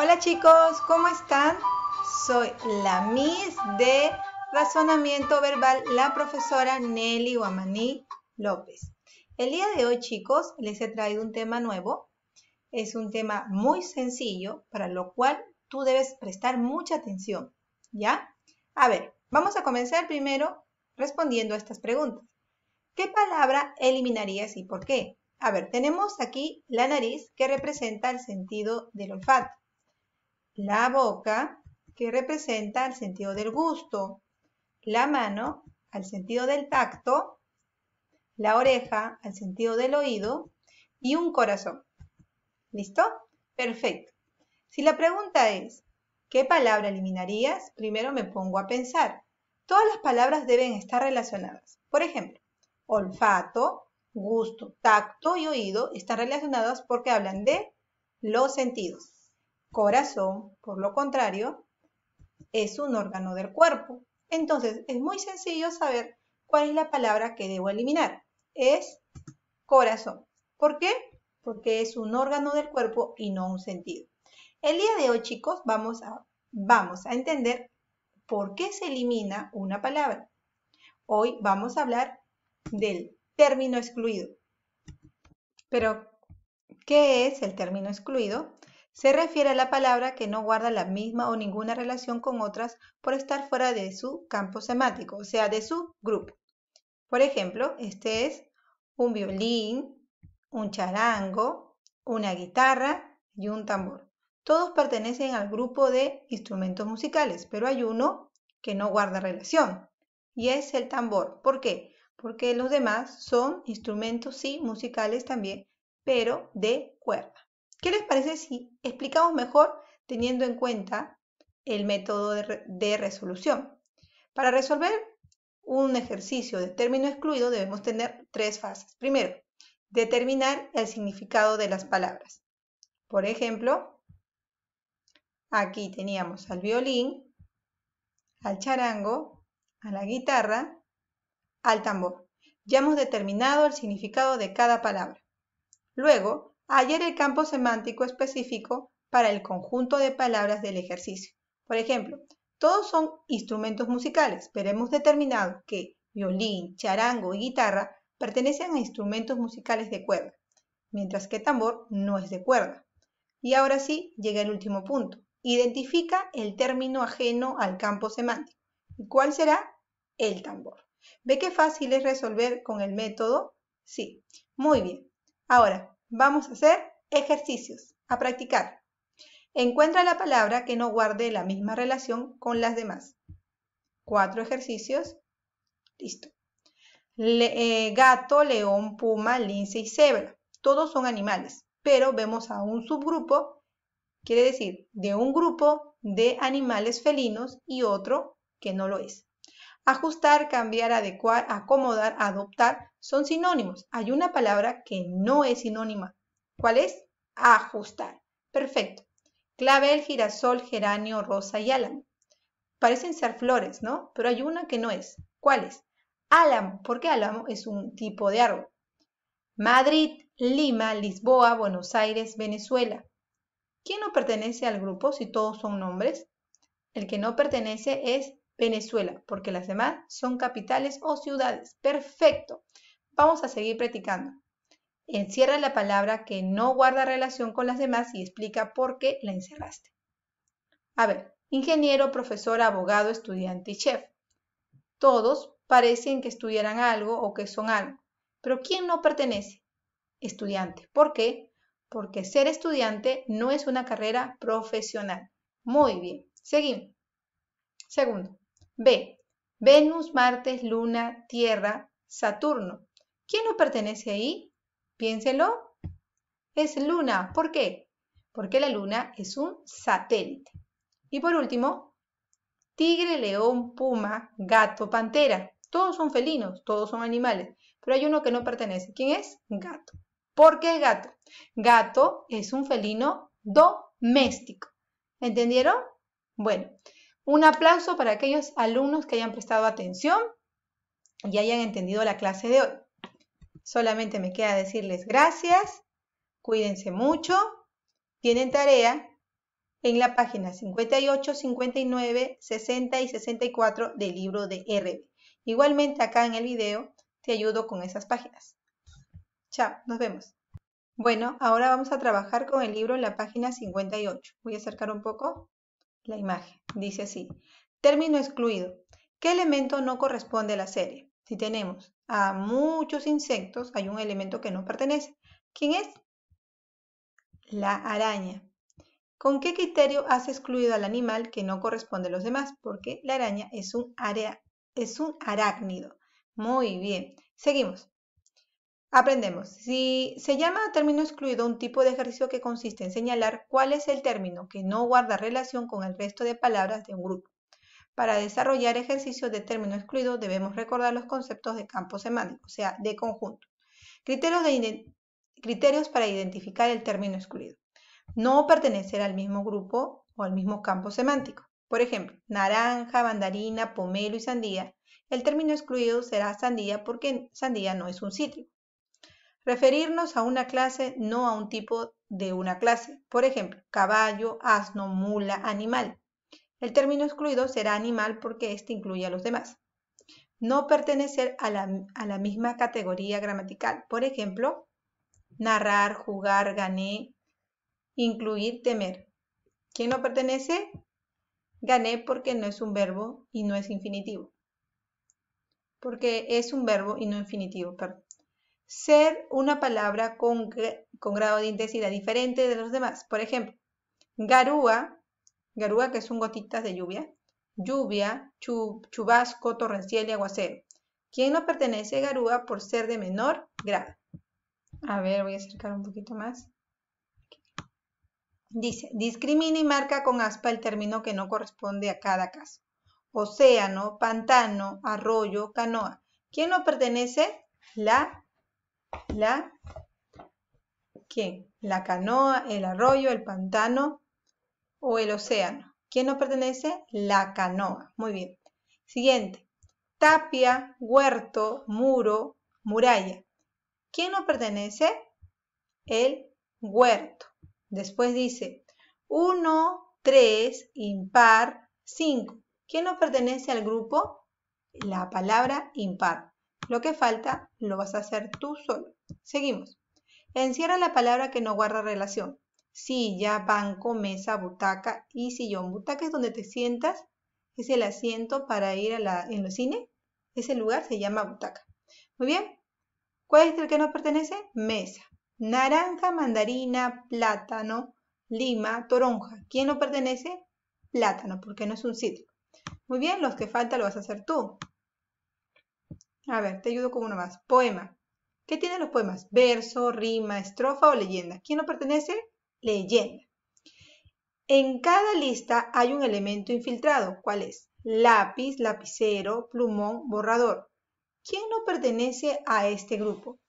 Hola chicos, ¿cómo están? Soy la Miss de Razonamiento Verbal, la profesora Nelly Guamaní López. El día de hoy chicos les he traído un tema nuevo. Es un tema muy sencillo para lo cual tú debes prestar mucha atención. ¿Ya? A ver, vamos a comenzar primero respondiendo a estas preguntas. ¿Qué palabra eliminarías y por qué? A ver, tenemos aquí la nariz que representa el sentido del olfato la boca, que representa el sentido del gusto, la mano al sentido del tacto, la oreja al sentido del oído y un corazón. ¿Listo? Perfecto. Si la pregunta es, ¿qué palabra eliminarías? Primero me pongo a pensar. Todas las palabras deben estar relacionadas. Por ejemplo, olfato, gusto, tacto y oído están relacionadas porque hablan de los sentidos. Corazón, por lo contrario, es un órgano del cuerpo. Entonces, es muy sencillo saber cuál es la palabra que debo eliminar. Es corazón. ¿Por qué? Porque es un órgano del cuerpo y no un sentido. El día de hoy, chicos, vamos a, vamos a entender por qué se elimina una palabra. Hoy vamos a hablar del término excluido. Pero, ¿qué es el término excluido? Se refiere a la palabra que no guarda la misma o ninguna relación con otras por estar fuera de su campo semático, o sea, de su grupo. Por ejemplo, este es un violín, un charango, una guitarra y un tambor. Todos pertenecen al grupo de instrumentos musicales, pero hay uno que no guarda relación y es el tambor. ¿Por qué? Porque los demás son instrumentos, sí, musicales también, pero de cuerda. ¿Qué les parece si explicamos mejor teniendo en cuenta el método de, resolución? Para resolver un ejercicio de término excluido debemos tener tres fases. Primero, determinar el significado de las palabras. Por ejemplo, aquí teníamos al violín, al charango, a la guitarra, al tambor. Ya hemos determinado el significado de cada palabra. Luego, hay el campo semántico específico para el conjunto de palabras del ejercicio. Por ejemplo, todos son instrumentos musicales, pero hemos determinado que violín, charango y guitarra pertenecen a instrumentos musicales de cuerda, mientras que tambor no es de cuerda. Y ahora sí, llega el último punto. Identifica el término ajeno al campo semántico. ¿Y cuál será? El tambor. ¿Ve qué fácil es resolver con el método? Sí. Muy bien. Ahora, Vamos a hacer ejercicios, a practicar. Encuentra la palabra que no guarde la misma relación con las demás. Cuatro ejercicios. Listo. Eh, gato, león, puma, lince y cebra. Todos son animales, pero vemos a un subgrupo, quiere decir, de un grupo de animales felinos y otro que no lo es. Ajustar, cambiar, adecuar, acomodar, adoptar son sinónimos. Hay una palabra que no es sinónima. ¿Cuál es? Ajustar. Perfecto. Clavel, girasol, geranio, rosa y álamo. Parecen ser flores, ¿no? Pero hay una que no es. ¿Cuál es? Álamo, porque álamo es un tipo de árbol. Madrid, Lima, Lisboa, Buenos Aires, Venezuela. ¿Quién no pertenece al grupo si todos son nombres? El que no pertenece es Venezuela, porque las demás son capitales o ciudades. Perfecto. Vamos a seguir practicando. Encierra la palabra que no guarda relación con las demás y explica por qué la encerraste. A ver, ingeniero, profesor, abogado, estudiante y chef. Todos parecen que estudiaran algo o que son algo. Pero ¿quién no pertenece? Estudiante. ¿Por qué? Porque ser estudiante no es una carrera profesional. Muy bien. Seguimos. Segundo, B. Venus, Marte, Luna, Tierra, Saturno. ¿Quién no pertenece ahí? Piénselo. Es Luna. ¿Por qué? Porque la Luna es un satélite. Y por último, tigre, león, puma, gato, pantera. Todos son felinos, todos son animales, pero hay uno que no pertenece. ¿Quién es? Gato. ¿Por qué gato? Gato es un felino doméstico. ¿Entendieron? Bueno, un aplauso para aquellos alumnos que hayan prestado atención y hayan entendido la clase de hoy. Solamente me queda decirles gracias, cuídense mucho, tienen tarea en la página 58, 59, 60 y 64 del libro de RB. Igualmente acá en el video te ayudo con esas páginas. Chao, nos vemos. Bueno, ahora vamos a trabajar con el libro en la página 58. Voy a acercar un poco la imagen. Dice así, término excluido. ¿Qué elemento no corresponde a la serie? Si tenemos a muchos insectos, hay un elemento que no pertenece. ¿Quién es? La araña. ¿Con qué criterio has excluido al animal que no corresponde a los demás? Porque la araña es un, área, es un arácnido. Muy bien. Seguimos. Aprendemos. Si se llama término excluido un tipo de ejercicio que consiste en señalar cuál es el término que no guarda relación con el resto de palabras de un grupo. Para desarrollar ejercicios de término excluido debemos recordar los conceptos de campo semántico, o sea, de conjunto. Criterios, criterios para identificar el término excluido. No pertenecer al mismo grupo o al mismo campo semántico. Por ejemplo, naranja, mandarina, pomelo y sandía. El término excluido será sandía porque sandía no es un cítrico. Referirnos a una clase, no a un tipo de una clase. Por ejemplo, caballo, asno, mula, animal. El término excluido será animal porque éste incluye a los demás. No pertenecer a la, a la misma categoría gramatical. Por ejemplo, narrar, jugar, gané, incluir, temer. ¿Quién no pertenece? Gané porque no es un verbo y no es infinitivo. Porque es un verbo y no infinitivo, perdón ser una palabra con, grado de intensidad diferente de los demás. Por ejemplo, garúa, garúa que son gotitas de lluvia, lluvia, chubasco, torrencial y aguacero. ¿Quién no pertenece a garúa por ser de menor grado? A ver, voy a acercar un poquito más. Dice, discrimina y marca con aspa el término que no corresponde a cada caso. Océano, pantano, arroyo, canoa. ¿Quién no pertenece? La la La canoa, el arroyo, el pantano o el océano. ¿Quién nos pertenece? La canoa. Muy bien. Siguiente. Tapia, huerto, muro, muralla. ¿Quién nos pertenece? El huerto. Después dice 1, 3, impar, 5. ¿Quién nos pertenece al grupo? La palabra impar. Lo que falta lo vas a hacer tú solo. Seguimos. Encierra la palabra que no guarda relación. Silla, banco, mesa, butaca y sillón. Butaca es donde te sientas, es el asiento para ir en los cine. Ese lugar se llama butaca. Muy bien. ¿Cuál es el que no pertenece? Mesa. Naranja, mandarina, plátano, lima, toronja. ¿Quién no pertenece? Plátano, porque no es un sitio. Muy bien, los que falta lo vas a hacer tú. A ver, te ayudo con uno más. Poema. ¿Qué tienen los poemas? Verso, rima, estrofa o leyenda. ¿Quién no pertenece? Leyenda. En cada lista hay un elemento infiltrado. ¿Cuál es? Lápiz, lapicero, plumón, borrador. ¿Quién no pertenece a este grupo?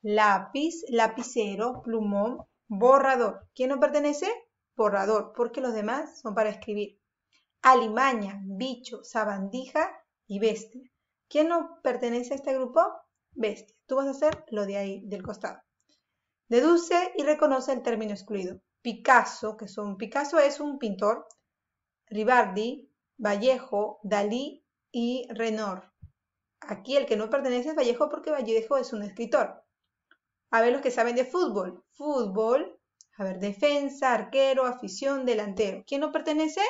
Lápiz, lapicero, plumón, borrador. ¿Quién no pertenece? Borrador, porque los demás son para escribir. Alimaña, bicho, sabandija y bestia. ¿Quién no pertenece a este grupo? Bestia. Tú vas a hacer lo de ahí, del costado. Deduce y reconoce el término excluido. Picasso, que son Picasso es un pintor, Ribardi, Vallejo, Dalí y Renor. Aquí el que no pertenece es Vallejo porque Vallejo es un escritor. A ver los que saben de fútbol. Fútbol, a ver, defensa, arquero, afición, delantero. ¿Quién no pertenece?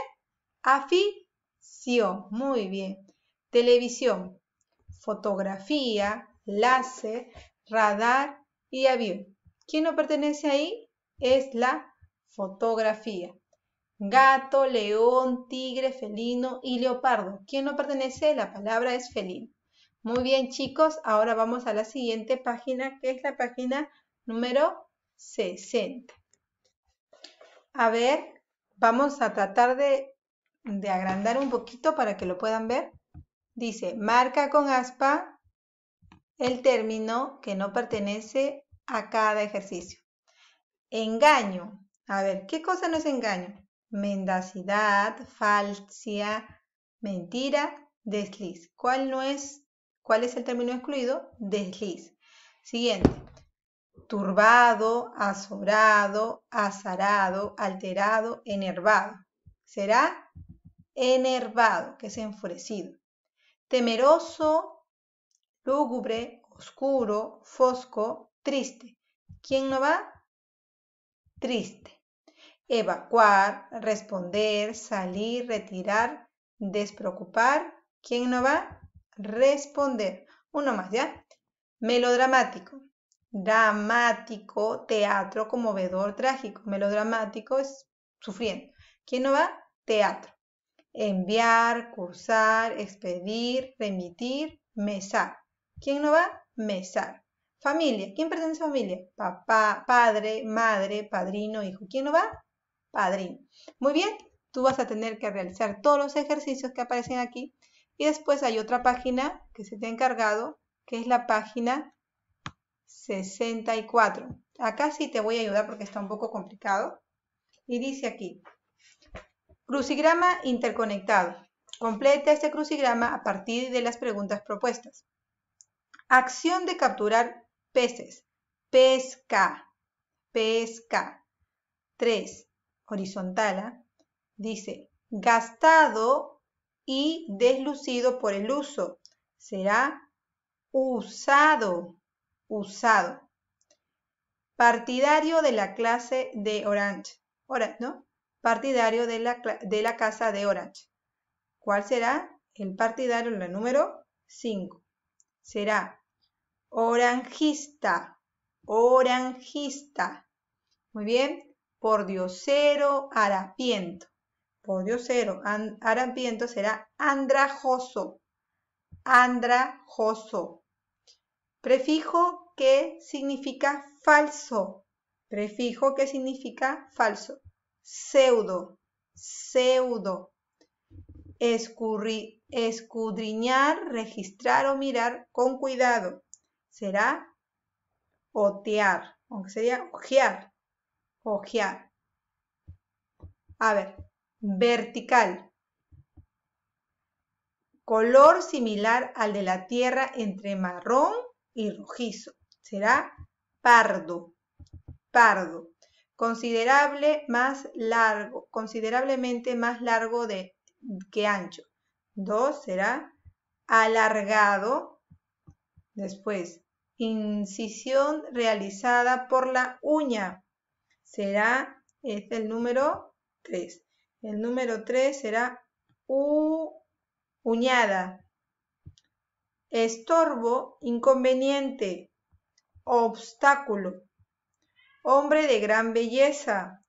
Afición. Muy bien. Televisión fotografía, láser, radar y avión. ¿Quién no pertenece ahí? Es la fotografía. Gato, león, tigre, felino y leopardo. ¿Quién no pertenece? La palabra es felino. Muy bien chicos, ahora vamos a la siguiente página que es la página número 60. A ver, vamos a tratar de, de agrandar un poquito para que lo puedan ver. Dice, marca con aspa el término que no pertenece a cada ejercicio. Engaño. A ver, ¿qué cosa no es engaño? Mendacidad, falsia, mentira, desliz. ¿Cuál no es? ¿Cuál es el término excluido? Desliz. Siguiente. Turbado, azorado, azarado, alterado, enervado. Será enervado, que es enfurecido temeroso, lúgubre, oscuro, fosco, triste. ¿Quién no va? Triste. Evacuar, responder, salir, retirar, despreocupar. ¿Quién no va? Responder. Uno más, ¿ya? Melodramático. Dramático, teatro, conmovedor, trágico. Melodramático es sufriendo. ¿Quién no va? Teatro enviar, cursar, expedir, remitir, mesar. ¿Quién no va? Mesar. Familia. ¿Quién pertenece a familia? Papá, padre, madre, padrino, hijo. ¿Quién no va? Padrino. Muy bien, tú vas a tener que realizar todos los ejercicios que aparecen aquí. Y después hay otra página que se te ha encargado, que es la página 64. Acá sí te voy a ayudar porque está un poco complicado. Y dice aquí, Crucigrama interconectado. Completa este crucigrama a partir de las preguntas propuestas. Acción de capturar peces. Pesca. Pesca. 3. Horizontal. ¿ah? Dice, gastado y deslucido por el uso. Será usado. Usado. Partidario de la clase de Orange. Orange, ¿no? partidario de la, de la Casa de Orange. ¿Cuál será? El partidario, la número 5. Será orangista, orangista. Muy bien, por diosero, harapiento. Por diosero, harapiento será andrajoso, andrajoso. Prefijo que significa falso. Prefijo que significa falso pseudo, pseudo. escudriñar, registrar o mirar con cuidado. Será otear, aunque sería ojear, ojear. A ver, vertical. Color similar al de la tierra entre marrón y rojizo. Será pardo, pardo considerable más largo, considerablemente más largo de, que ancho. Dos será alargado. Después, incisión realizada por la uña. Será, es este el número 3. El número 3 será u, uñada. Estorbo, inconveniente, obstáculo hombre de gran belleza,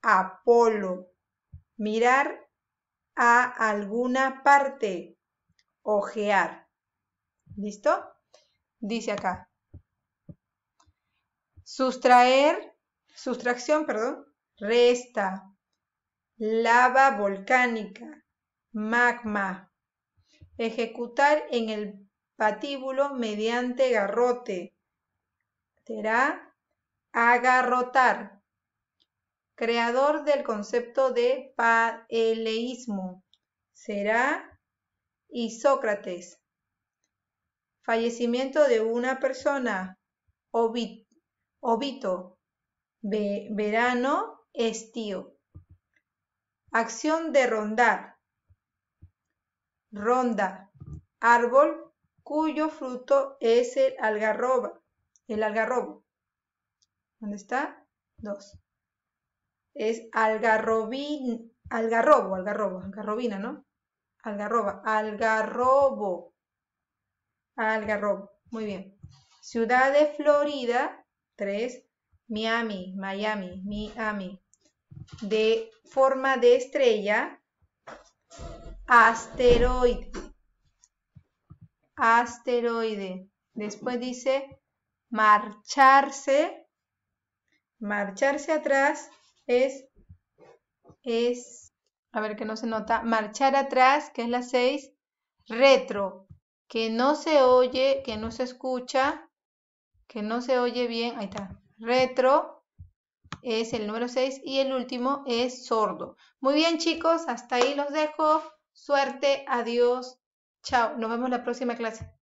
Apolo, mirar a alguna parte, ojear. ¿Listo? Dice acá. Sustraer, sustracción, perdón, resta, lava volcánica, magma, ejecutar en el patíbulo mediante garrote, Terá. Agarrotar, creador del concepto de paeleísmo, será Isócrates. Fallecimiento de una persona, obito, verano, estío. Acción de rondar. Ronda, árbol cuyo fruto es el algarroba, el algarrobo. ¿Dónde está? Dos. Es algarrobina, algarrobo, algarrobo, algarrobina, ¿no? Algarroba, algarrobo. Algarrobo, muy bien. Ciudad de Florida, tres. Miami, Miami, Miami. De forma de estrella, asteroide. Asteroide. Después dice marcharse Marcharse atrás es, es, a ver que no se nota, marchar atrás, que es la 6, retro, que no se oye, que no se escucha, que no se oye bien, ahí está, retro es el número 6 y el último es sordo. Muy bien chicos, hasta ahí los dejo, suerte, adiós, chao, nos vemos la próxima clase.